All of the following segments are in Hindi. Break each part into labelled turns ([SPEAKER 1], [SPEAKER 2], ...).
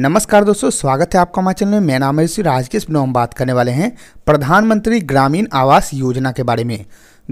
[SPEAKER 1] नमस्कार दोस्तों स्वागत है आपका हमारे चैनल में मैं नाम है राज के हम बात करने वाले हैं प्रधानमंत्री ग्रामीण आवास योजना के बारे में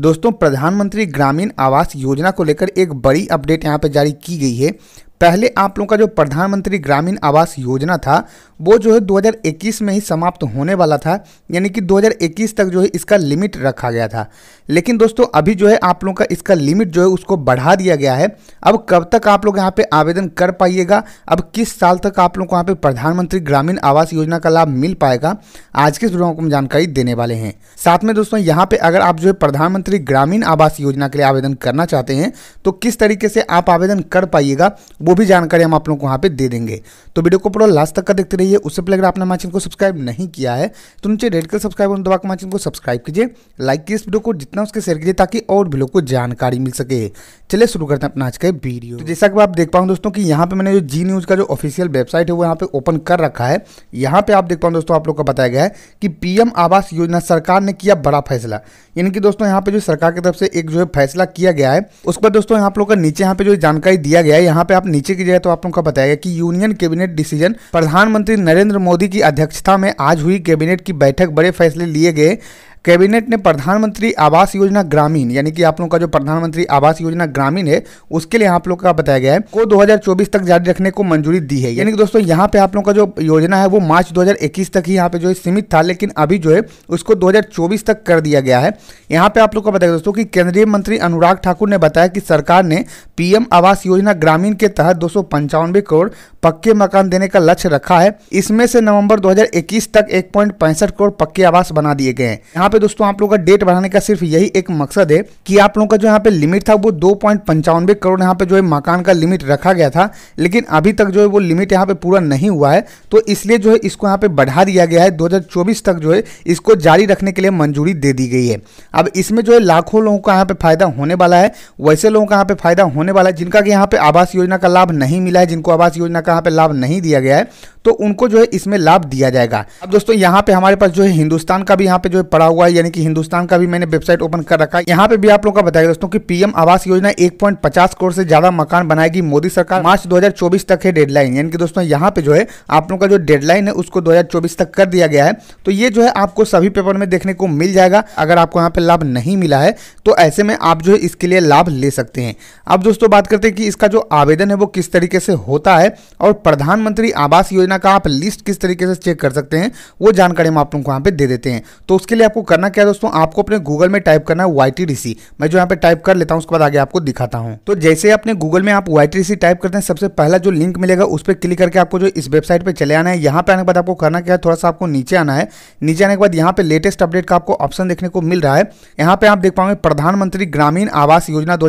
[SPEAKER 1] दोस्तों प्रधानमंत्री ग्रामीण आवास योजना को लेकर एक बड़ी अपडेट यहाँ पर जारी की गई है पहले आप लोगों का जो प्रधानमंत्री ग्रामीण आवास योजना था वो जो है 2021 में ही समाप्त होने वाला था यानी कि 2021 तक जो है इसका लिमिट रखा गया था लेकिन दोस्तों अभी जो है आप लोगों का इसका लिमिट जो है उसको बढ़ा दिया गया है अब कब तक आप लोग यहाँ पे आवेदन कर पाइएगा अब किस साल तक आप लोग को यहाँ पे प्रधानमंत्री ग्रामीण आवास योजना का लाभ मिल पाएगा आज के वीडियो को हम जानकारी देने वाले हैं साथ में दोस्तों यहाँ पे अगर आप जो है प्रधानमंत्री ग्रामीण आवास योजना के लिए आवेदन करना चाहते हैं तो किस तरीके से आप आवेदन कर पाइएगा वो भी जानकारी हम आप लोग को वहाँ पे दे देंगे तो वीडियो को पूरा लास्ट तक का देखते रहिए उससे पहले अगर आपने हमारे चैनल को सब्सक्राइब नहीं किया है तो नीचे रेड कलर सब्सक्राइब बटन दबा के हमारे चैनल को सब्सक्राइब कीजिए लाइक कीजिए इस वीडियो को जितना उसके शेयर कीजिए ताकि और भी लोग को जानकारी मिल सके चले शुरू करते हैं अपना आज का वीडियो तो जैसा कि आप देख पाऊँ दोस्तों की यहाँ पे मैंने जो जी न्यूज़ का जो ऑफिशियल वेबसाइट है वो यहाँ पे ओपन कर रखा है यहाँ पे आप देख पाऊँ दोस्तों आप लोग को बताया गया है कि पीएम आवास योजना सरकार ने किया बड़ा फैसला यानी कि दोस्तों यहाँ पे जो सरकार की तरफ से एक जो है फैसला किया गया है उस पर दोस्तों यहाँ आप लोग का नीचे यहाँ पे जो जानकारी दिया गया है यहाँ पे आप नीचे की जगह तो आप लोगों का बताया गया कि यूनियन कैबिनेट डिसीजन प्रधानमंत्री नरेंद्र मोदी की अध्यक्षता में आज हुई कैबिनेट की बैठक बड़े फैसले लिए गए कैबिनेट ने प्रधानमंत्री आवास योजना ग्रामीण यानी कि आप लोग का जो प्रधानमंत्री आवास योजना ग्रामीण है उसके लिए आप लोग का बताया गया है को 2024 तक जारी रखने को मंजूरी दी है यानी कि दोस्तों यहाँ पे आप लोग का जो योजना है वो मार्च 2021 तक ही यहाँ पे जो है सीमित था लेकिन अभी जो है उसको दो तक कर दिया गया है यहाँ पे आप लोग का बताया दोस्तों की केंद्रीय मंत्री अनुराग ठाकुर ने बताया कि सरकार ने पीएम आवास योजना ग्रामीण के तहत दो करोड़ पक्के मकान देने का लक्ष्य रखा है इसमें से नवम्बर दो तक एक करोड़ पक्के आवास बना दिए गए हैं यहाँ पे पे दोस्तों आप लोगों का डेट बढ़ाने का सिर्फ यही एक मकसद है कि आप लोगों का जो यहाँ पे लिमिट था वो दो पॉइंट पंचानवे करोड़ यहाँ पे जो है मकान का लिमिट रखा गया था लेकिन अभी तक जो है वो लिमिट यहाँ पे पूरा नहीं हुआ है तो इसलिए जो है इसको यहाँ पे बढ़ा दिया गया है दो तक जो है इसको जारी रखने के लिए मंजूरी दे दी गई है अब इसमें जो है लाखों लोगों का यहाँ पे फायदा होने वाला है वैसे लोगों का यहाँ पे फायदा होने वाला है जिनका यहाँ पे आवास योजना का लाभ नहीं मिला है जिनको आवास योजना का यहाँ पे लाभ नहीं दिया गया है तो उनको जो है इसमें लाभ दिया जाएगा अब दोस्तों यहाँ पे हमारे पास जो है हिंदुस्तान का भी यहाँ पे जो है पड़ा हुआ है यानी कि हिंदुस्तान का भी मैंने वेबसाइट ओपन कर रखा है यहाँ पे भी आप लोगों का बताया दोस्तों कि पीएम आवास योजना 1.50 करोड़ से ज्यादा मकान बनाएगी मोदी सरकार मार्च 2024 तक है डेडलाइन यानी कि दोस्तों यहाँ पे जो है आप लोगों का जो डेडलाइन है उसको दो तक कर दिया गया है तो ये जो है आपको सभी पेपर में देखने को मिल जाएगा अगर आपको यहाँ पे लाभ नहीं मिला है तो ऐसे में आप जो है इसके लिए लाभ ले सकते हैं अब दोस्तों बात करते हैं कि इसका जो आवेदन है वो किस तरीके से होता है और प्रधानमंत्री आवास योजना का आप लिस्ट किस तरीके से चेक कर सकते हैं वो जानकारी हम आप लोगों को यहाँ पे दे देते हैं तो उसके लिए आपको करना क्या है दोस्तों आपको अपने गूगल में टाइप करना है वाई मैं जो यहाँ पे टाइप कर लेता हूँ उसके बाद आगे आपको दिखाता हूँ तो जैसे अपने गूगल में आप वाई टाइप करते हैं सबसे पहला जो लिंक मिलेगा उस पर क्लिक करके आपको जो इस वेबसाइट पर चले आना है यहाँ पे आने के बाद आपको करना क्या है थोड़ा सा आपको नीचे आना है नीचे आने के बाद यहाँ पे लेटेस्ट अपडेट का आपको ऑप्शन देखने को मिल रहा है यहाँ पे आप देख पाओगे प्रधानमंत्री ग्रामीण आवास योजना दो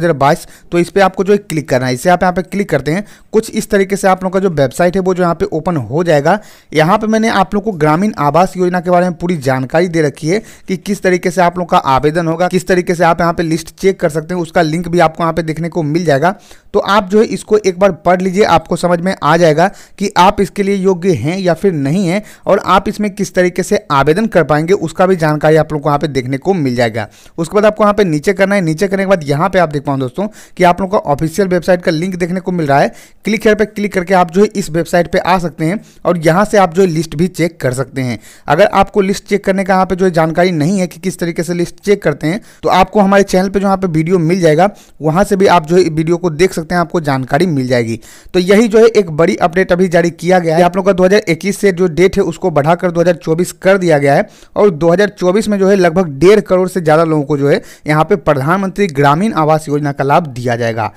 [SPEAKER 1] तो इस पर आपको जो है क्लिक करना है इसे आप यहाँ पे क्लिक करते हैं कुछ इस तरीके से आप लोगों का जो वेबसाइट है वो जो यहाँ पे ओपन हो जाएगा यहाँ पे मैंने आप लोग को ग्रामीण आवास योजना के बारे में पूरी जानकारी दे रखी है कि किस तरीके से आप लोग का आवेदन होगा किस तरीके से आप यहाँ पे लिस्ट चेक कर सकते हैं उसका लिंक भी आपको यहाँ पे देखने को मिल जाएगा तो आप जो है इसको एक बार पढ़ लीजिए आपको समझ में आ जाएगा कि आप इसके लिए योग्य हैं या फिर नहीं हैं और आप इसमें किस तरीके से आवेदन कर पाएंगे उसका भी जानकारी आप लोग को यहाँ पे देखने को मिल जाएगा उसके बाद आपको यहाँ पे नीचे करना है नीचे करने के बाद यहाँ पे आप देख पाओ दोस्तों कि आप लोग का ऑफिशियल वेबसाइट का लिंक देखने को मिल रहा है क्लिक हेयर पर क्लिक करके आप जो है इस वेबसाइट पर आ सकते हैं और यहाँ से आप जो है लिस्ट भी चेक कर सकते हैं अगर आपको लिस्ट चेक करने का यहाँ पे जो है जानकारी नहीं है कि किस तरीके से लिस्ट चेक करते हैं तो आपको हमारे चैनल पर जो यहाँ पे वीडियो मिल जाएगा वहाँ से भी आप जो है वीडियो को देख सकते सकते हैं आपको जानकारी मिल जाएगी तो यही जो है एक बड़ी अपडेट अभी जारी किया गया है आप लोग का 2021 से जो डेट है उसको बढ़ाकर 2024 कर दिया गया है और 2024 में जो है लगभग डेढ़ करोड़ से ज़्यादा लोगों को जो है यहाँ पे प्रधानमंत्री ग्रामीण आवास योजना का लाभ दिया जाएगा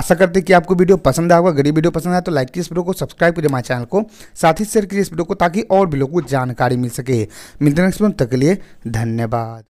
[SPEAKER 1] आशा करते हैं कि आपको वीडियो पसंद आएगा गरीब वीडियो पसंद आए तो लाइक कीजिए इस वीडियो को सब्सक्राइब कीजिए हमारे चैनल को साथ ही शेयर कीजिए इस वीडियो को ताकि और भी लोगों को जानकारी मिल सके मिलते नेक्स्ट तक के लिए धन्यवाद